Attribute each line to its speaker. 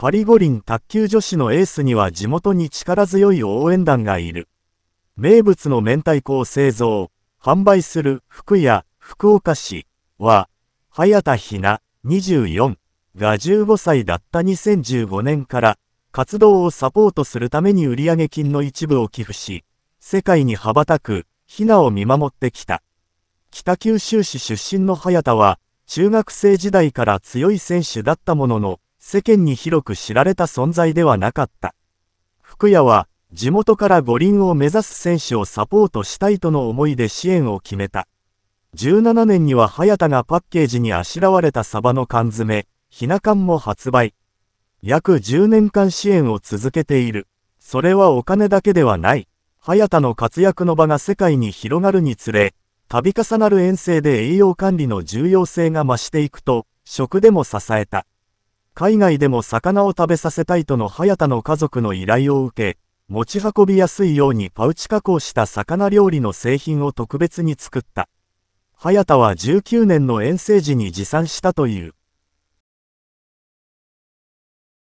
Speaker 1: パリ五輪卓球女子のエースには地元に力強い応援団がいる。名物の明太子を製造、販売する福屋、福岡市は、早田ひな24が15歳だった2015年から、活動をサポートするために売上金の一部を寄付し、世界に羽ばたく、ひなを見守ってきた。北九州市出身の早田は、中学生時代から強い選手だったものの、世間に広く知られた存在ではなかった。福谷は、地元から五輪を目指す選手をサポートしたいとの思いで支援を決めた。17年には早田がパッケージにあしらわれたサバの缶詰、ひな缶も発売。約10年間支援を続けている。それはお金だけではない。早田の活躍の場が世界に広がるにつれ、度重なる遠征で栄養管理の重要性が増していくと、食でも支えた。海外でも魚を食べさせたいとの早田の家族の依頼を受け、持ち運びやすいようにパウチ加工した魚料理の製品を特別に作った。早田は19年の遠征時に持参したという。